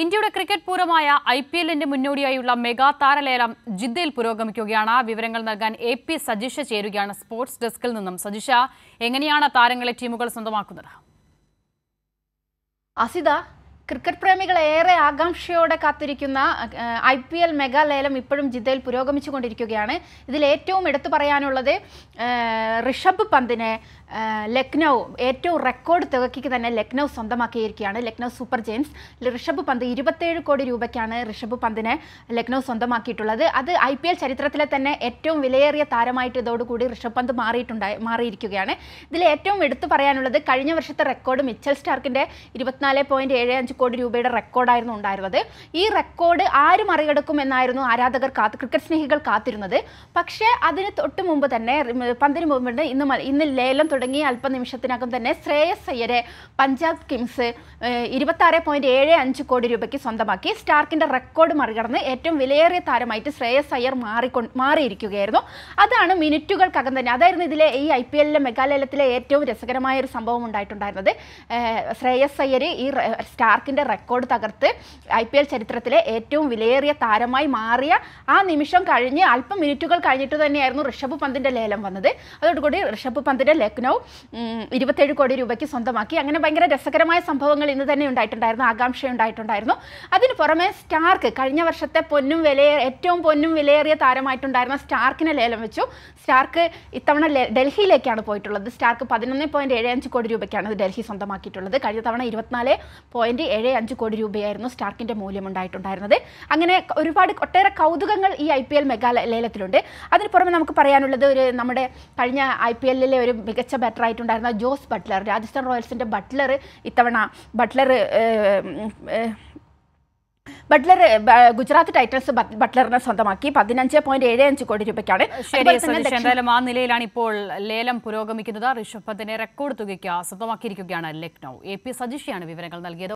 ഇന്ത്യയുടെ cricket പൂരമായ I P എല്ലിന്റെ മുന്നോടിയായുള്ള മെഗാ താരലേലം ജിദ്ദയിൽ പുരോഗമിക്കുകയാണ് വിവരങ്ങൾ നൽകാൻ എ പി സജിഷ ചേരുകയാണ് സ്പോർട്സ് ഡെസ്കിൽ നിന്നും സജിഷ എങ്ങനെയാണ് താരങ്ങളെ ടീമുകൾ സ്വന്തമാക്കുന്നത് അസിത ക്രിക്കറ്റ് പ്രേമികൾ ഏറെ ആകാംക്ഷയോടെ കാത്തിരിക്കുന്ന ഐ പി എൽ മെഗാ ലേലം ഇപ്പോഴും ജിദ്ദയിൽ പുരോഗമിച്ചുകൊണ്ടിരിക്കുകയാണ് ഇതിൽ ഏറ്റവും എടുത്തു പറയാനുള്ളത് ഋഷഭ് പന്തിനെ ലക്നൗ ഏറ്റവും റെക്കോർഡ് തുകയ്ക്ക് തന്നെ ലക്നൗ സ്വന്തമാക്കിയിരിക്കുകയാണ് ലക്നൗ സൂപ്പർ ജെയിൻസ് ഋഷഭ് പന്ത് ഇരുപത്തേഴ് കോടി രൂപയ്ക്കാണ് ഋഷഭ് പന്തിനെ ലക്നൗ സ്വന്തമാക്കിയിട്ടുള്ളത് അത് ഐ പി എൽ ചരിത്രത്തിലെ തന്നെ ഏറ്റവും വിലയേറിയ താരമായിട്ട് ഇതോടുകൂടി ഋഷഭ് പന്ത് മാറിയിട്ടുണ്ടായി മാറിയിരിക്കുകയാണ് ഇതിൽ ഏറ്റവും എടുത്തു പറയാനുള്ളത് കഴിഞ്ഞ വർഷത്തെ റെക്കോർഡ് മിച്ചൽ സ്റ്റാർക്കിൻ്റെ ഇരുപത്തിനാല് പോയിൻറ്റ് ഏഴ് അഞ്ച് കോടി രൂപയുടെ റെക്കോർഡായിരുന്നു ഉണ്ടായിരുന്നത് ഈ റെക്കോർഡ് ആര് മറികടക്കും എന്നായിരുന്നു ആരാധകർ കാത്ത് ക്രിക്കറ്റ് സ്നേഹികൾ കാത്തിരുന്നത് പക്ഷേ അതിന് തൊട്ട് മുമ്പ് തന്നെ പന്തിന് മുമ്പ് ഇന്ന് ഇന്ന് ലേലം അല്പ അല്പനിമിഷത്തിനകം തന്നെ ശ്രേയസ് അയ്യരെ പഞ്ചാബ് കിങ്സ് ഇരുപത്താറ് പോയിന്റ് ഏഴ് അഞ്ച് കോടി രൂപയ്ക്ക് സ്വന്തമാക്കി സ്റ്റാർക്കിന്റെ റെക്കോർഡ് മറികടന്ന് ഏറ്റവും വിലയേറിയ താരമായിട്ട് ശ്രേയസ് അയ്യർ മാറിക്കൊണ്ട് മാറിയിരിക്കുകയായിരുന്നു അതാണ് മിനിറ്റുകൾക്കകം തന്നെ അതായിരുന്നു ഇതിലെ ഈ ഐ പി എല്ലിലെ മെഗാലയത്തിലെ ഏറ്റവും രസകരമായ ഒരു സംഭവം ഉണ്ടായിട്ടുണ്ടായിരുന്നത് ശ്രേയസ് അയ്യർ ഈ സ്റ്റാർക്ക് ഷാക്കിൻ്റെ റെക്കോർഡ് തകർത്ത് ഐ പി എൽ ചരിത്രത്തിലെ ഏറ്റവും വിലയേറിയ താരമായി മാറിയ ആ നിമിഷം കഴിഞ്ഞ് അല്പം മിനിറ്റുകൾ കഴിഞ്ഞിട്ട് തന്നെയായിരുന്നു ഋഷഭ് പന്തിന്റെ ലേലം വന്നത് അതോടുകൂടി ഋഷഭ് പന്തിന്റെ ലക്നൗ ഇരുപത്തേഴ് കോടി രൂപയ്ക്ക് സ്വന്തമാക്കി അങ്ങനെ ഭയങ്കര രസകരമായ സംഭവങ്ങൾ ഇന്ന് തന്നെ ഉണ്ടായിട്ടുണ്ടായിരുന്നു ആകാംക്ഷ ഉണ്ടായിട്ടുണ്ടായിരുന്നു അതിന് പുറമെ സ്റ്റാർക്ക് കഴിഞ്ഞ വർഷത്തെ പൊന്നും വില ഏറ്റവും പൊന്നും വിലയേറിയ താരമായിട്ടുണ്ടായിരുന്ന സ്റ്റാർക്കിനെ ലേലം വെച്ചു സ്റ്റാർക്ക് ഇത്തവണ ഡൽഹിയിലേക്കാണ് പോയിട്ടുള്ളത് സ്റ്റാർക്ക് പതിനൊന്ന് പോയിന്റ് ഏഴ് അഞ്ച് കോടി രൂപയ്ക്കാണ് ഡൽഹി സ്വന്തമാക്കിയിട്ടുള്ളത് കഴിഞ്ഞ തവണ ഇരുപത്തിനാല് പോയിന്റ് ഏഴ് അഞ്ച് കോടി രൂപയായിരുന്നു സ്റ്റാർക്കിന്റെ മൂല്യം ഉണ്ടായിട്ടുണ്ടായിരുന്നത് അങ്ങനെ ഒരുപാട് ഒട്ടേറെ കൗതുകങ്ങൾ ഈ ഐ പി എൽ മെഗാ ലേലത്തിലുണ്ട് അതിന് പുറമെ നമുക്ക് പറയാനുള്ളത് ഒരു നമ്മുടെ കഴിഞ്ഞ ഐ പി എല്ലിലെ ഒരു മികച്ച ആയിട്ടുണ്ടായിരുന്ന ജോസ് ബട്ട്ലർ രാജസ്ഥാൻ റോയൽസിന്റെ ബട്ട്ലർ ഇത്തവണ ബട്ട്ലർ ബട്ട്ലർ ഗുജറാത്ത് ടൈറ്റൻസ് ബട്ട്ലറിനെ സ്വന്തമാക്കി പതിനഞ്ച് പോയിന്റ് ഏഴ് അഞ്ച് കോടി രൂപയ്ക്കാണ് എന്തായാലും ആ നിലയിലാണ് ഇപ്പോൾ ലേലം പുരോഗമിക്കുന്നത് ഋഷഭ് റെക്കോർഡ് തുകയ്ക്ക് സ്വന്തമാക്കിയിരിക്കുകയാണ് ലക്നൗ എ പി സജിഷയാണ് വിവരങ്ങൾ നൽകിയത്